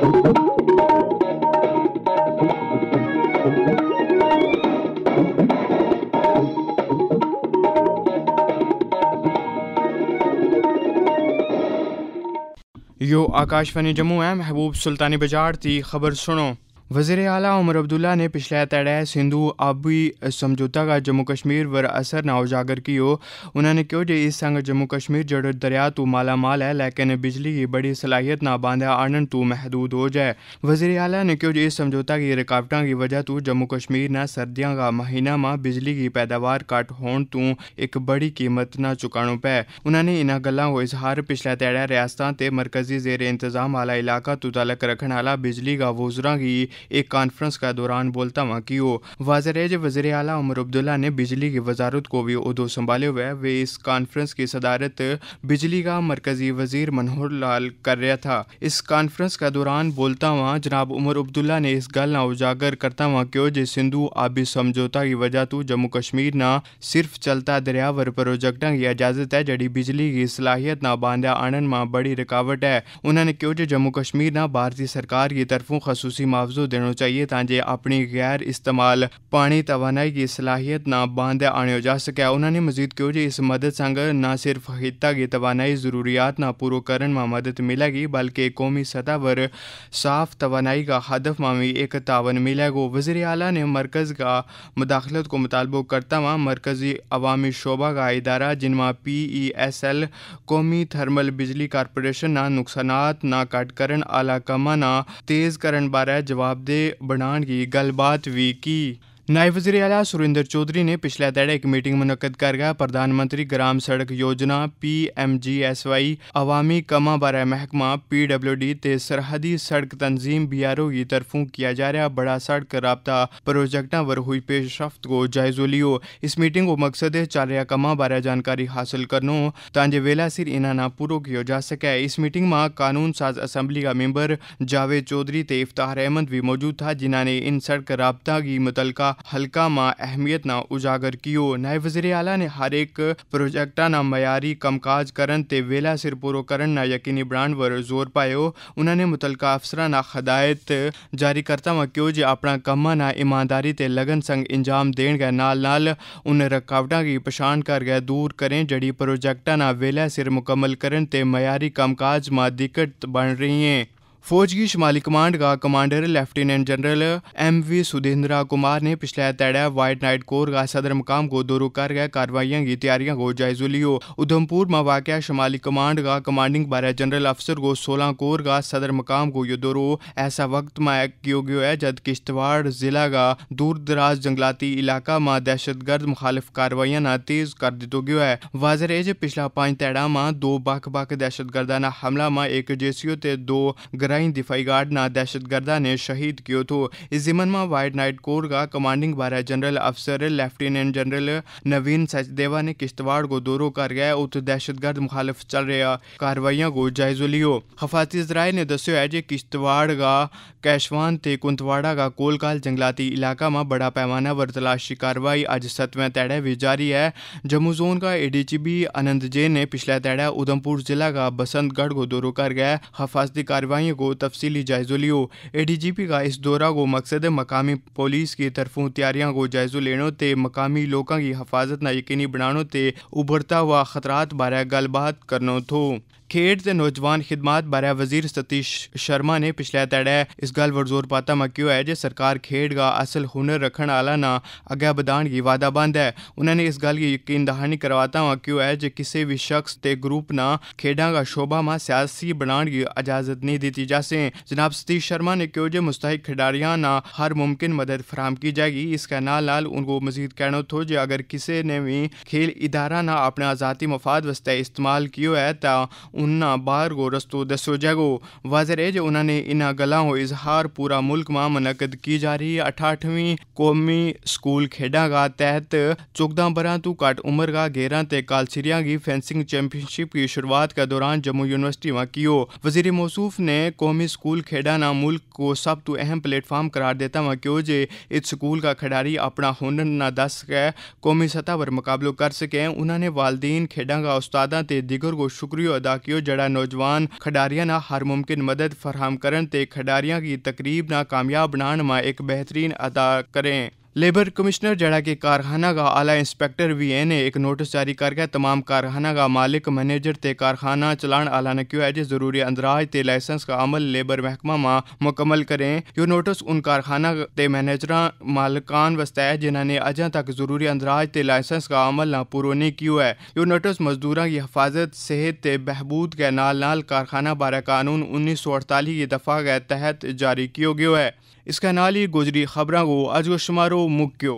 यो आकाशवाणी जम्मू है महबूब सुल्तानी बजार की खबर सुनो वजीर अला उमर अब्दुल्ला ने पिछले तड़े सिंधु आबी समझौता का जम्मू कश्मीर पर असर ना उजागर कियो उन्होंने कहो जे इस संग जम्मू कश्मीर जड़ दरिया तू तो माला माल है लेकिन बिजली की बड़ी सलाहियत ना बांधे आनन तू तो महदूद हो जाए वजीर अला ने कहो जे इस समझौता की रुकावटा की वजह तू तो जम्मू कश्मीर ने सर्दियों का महीना माँ बिजली की पैदावार घट होने तू एक बड़ी कीमत ना चुकाणों पै उन्होंने इन्होंने गलों को इजहार पिछले धड़े रियासत के मरकजी जेर इंतजाम आला इलाका तू तलक रखने आला बिजली का वोजर की एक कॉन्फ्रेंस का दौरान बोलता हुआ कि वो वाजरेज वजीर अला उमर अब्दुल्ला ने बिजली की वजारत को भी उदो संभाले हुए वे इस कॉन्फ्रेंस की सदारत बिजली का मरकजी वजीर मनोहर लाल कर रहा था इस कॉन्फ्रेंस का दौरान बोलता हुआ जनाब उमर अब्दुल्ला ने इस गल ना उजागर करता हुआ क्यों जो सिंधु आबी समझौता की वजह तो जम्मू कश्मीर न सिर्फ चलता दरियावर प्रोजेक्ट की इजाजत है जड़ी बिजली की सलाहियत ना बांधा आनंद में बड़ी रुकावट है उन्होंने क्यों जो जम्मू कश्मीर न भारतीय सरकार की तरफों खसूसी मुआवजो देना चाहिए तव्हांजे अपनी गैर इस्तेमाल पानी तवानाई की सलाहियत ना बांध आने जा सके उन्होंने मजीद कहो कि इस मदद संग न सिर्फ खिता की तवानाई ज़रूरियात ना पूरा करने में मदद मिलेगी बल्कि कौमी सतह पर साफ तोानाई का हदफ में भी एक तावन मिलेगा वजीर अला ने मरकज़ का मुदाखलत को मुतालबो करता हुआ मरकज़ी अवामी शोबा का इदारा जिनमें पी ई एस एल कौमी थर्मल बिजली कारपोरेशन ना नुकसानात ना कट करन आला कमा ना तेज़ करन बारे जवाब ਜਾਪਦੇ ਬਣਾਣ ਦੀ ਗੱਲਬਾਤ ਵੀ ਕੀ नायब वजीर आला सुरेंद्र चौधरी ने पिछले ध्याड़े एक मीटिंग कर करके प्रधानमंत्री Gram Sadak Yojana P M G S Y अवामी कमा बारे महकमा पी डब्ल्यू डी ते सरहदी सड़क तंजीम बी आर ओ की तरफों किया जा रहा बड़ा सड़क रबता प्रोजेक्ट पर हुई पेशरफ्त को जायजो लियो इस मीटिंग को मकसद है चल रहा कमा बारे जानकारी हासिल करनो ताजे वेला सिर इन्हें पूरा किया जा सके इस मीटिंग में कानून साज असम्बली का मेम्बर जावेद चौधरी ते इफ्तार अहमद भी मौजूद था जिन्होंने इन सड़क रबता की मुतलका मा अहमियत ना उजागर कियो नए वजीर आला ने हर एक प्रोजेक्टा ना मयारी कमकाज करन ते वेला सिर पूरो करन ना यकीनी ब्रांड वर जोर पायो उन्होंने मुतलका अफसर ना हदायत जारी करता वा क्यों जे अपना कम ना ईमानदारी ते लगन संग इंजाम देन गए नाल नाल उन रुकावटा की पछाण कर गए दूर करें जड़ी प्रोजेक्टा ना वेला सिर मुकम्मल करन ते मयारी कमकाज मा दिक्कत बन रही हैं फौज की शुमाली कमांड का commander lieutenant general M V Sudhendra Kumar ने पिछले तैड़ा व्हाइट नाइट कोर का सदर मकाम को दौरो कर गए कार्रवाइयों की तैयारियों को जायजो लियो उधमपुर में वाक़ शुमाली कमांड का कमांडिंग बारे जनरल अफसर को सोलह कोर का सदर मकाम को यो दौरो ऐसा वक्त में किया गया है जब किश्तवाड़ जिला का दूर दराज जंगलाती इलाका में दहशतगर्द मुखालिफ कार्रवाइयां ना तेज कर दिता गया है वाजर है पिछला पांच तैड़ा में दो बख बख दहशत हमला में एक जेसीओ ते दो कराई दिफाई गार्ड ना दहशत गर्दा ने शहीद कियो तो इस जिमन में वाइट नाइट कोर का कमांडिंग बारा जनरल अफसर लेफ्टिनेंट जनरल नवीन सचदेवा ने किश्तवाड़ को दौरो कर गया उत दहशतगर्द मुखालिफ चल रहा कार्रवाइयों को जायजो लियो हफाती जराए ने दस्यो है जे किश्तवाड़ का कैशवान ते कुंतवाड़ा का कोलकाल जंगलाती इलाका में बड़ा पैमाना पर तलाशी कार्रवाई अज सतवें तैड़े भी जारी है जम्मू जोन का एडीजीपी आनंद जैन ने पिछले तैड़े उधमपुर जिला का बसंतगढ़ को दौरो कर गया हफाजती कार्रवाई को तफसीली जायज़ो लियो ए डी जी पी का इस दौरा को मकसद मकामी पुलिस की तरफों तैयारियों को जायज़ो लेने ते मकामी लोगों की हिफाजत न यकीनी बनाने ते उभरता हुआ खतरात बारे गलबात करना थो खेड ते नौजवान खिदमत बारे वजीर सतीश शर्मा ने पिछले तड़े इस गल पर जोर पाता मक्यो है जे सरकार खेड का असल हुनर रखने आला ना अगे बदान की वादा बंद है उन्होंने इस गल की यकीन दहानी करवाता मक्यो है जे किसी भी शख्स के ग्रुप ना खेडा का शोभा में सियासी बनाने की इजाजत नहीं दी जा जनाब सतीश शर्मा ने कहो जो मुस्तक खिडारियों ना हर मुमकिन मदद फराहम की जाएगी इसके नाल नाल उनको मजीद कहना थो जे अगर किसी ने भी खेल इदारा ना अपने आजादी मफाद वास्ते इस्तेमाल किया है तो उन्ना बारगो रस्तो दसो जगो वाजर जो उन्होंने इन्ह गलों इजहार पूरा मुल्क में मुनद की जा रही अठाठवीं कौमी स्कूल खेडा गा तहत चौदह बरह तू घट उम्र गा गेरा ते कालसिरिया की फेंसिंग चैंपियनशिप की शुरुआत के दौरान जम्मू यूनिवर्सिटी में कियो वजीर मौसूफ ने कौमी स्कूल खेडा ना मुल्क को सब तो अहम प्लेटफार्म करार देता हुआ क्यों जे इस स्कूल का खिडारी अपना हुनर न दस सके कौमी सतह पर मुकाबलो कर सके उन्होंने वालदीन खेडा का उस्तादा ते दिगर को शुक्रिया अदा किया क्यों जड़ा नौजवान खडारियां ना हर मुमकिन मदद फरहम करन ते खडारियां की तकरीब ना कामयाब बनाने में एक बेहतरीन अदा करें लेबर कमिश्नर जड़ा के कारखाना का आला इंस्पेक्टर वी ने एक नोटिस जारी करके तमाम कारखाना का मालिक मैनेजर ते कारखाना चलान आला ने क्यों है जरूरी अंदराज ते लाइसेंस का अमल लेबर महकमा मां मुकम्मल करें यो नोटिस उन कारखाना ते मैनेजर मालिकान वस्ता है जिन्होंने अजा तक जरूरी अंदराज ते लाइसेंस का अमल ना पूरा नहीं किया है यो नोटिस मजदूर की हिफाजत सेहत ते बहबूद के नाल नाल कारखाना बारे कानून उन्नीस सौ अड़तालीस की दफा के तहत जारी किया गया है इसके नाल ही गुजरी खबरों को को शुमारो Mukyo.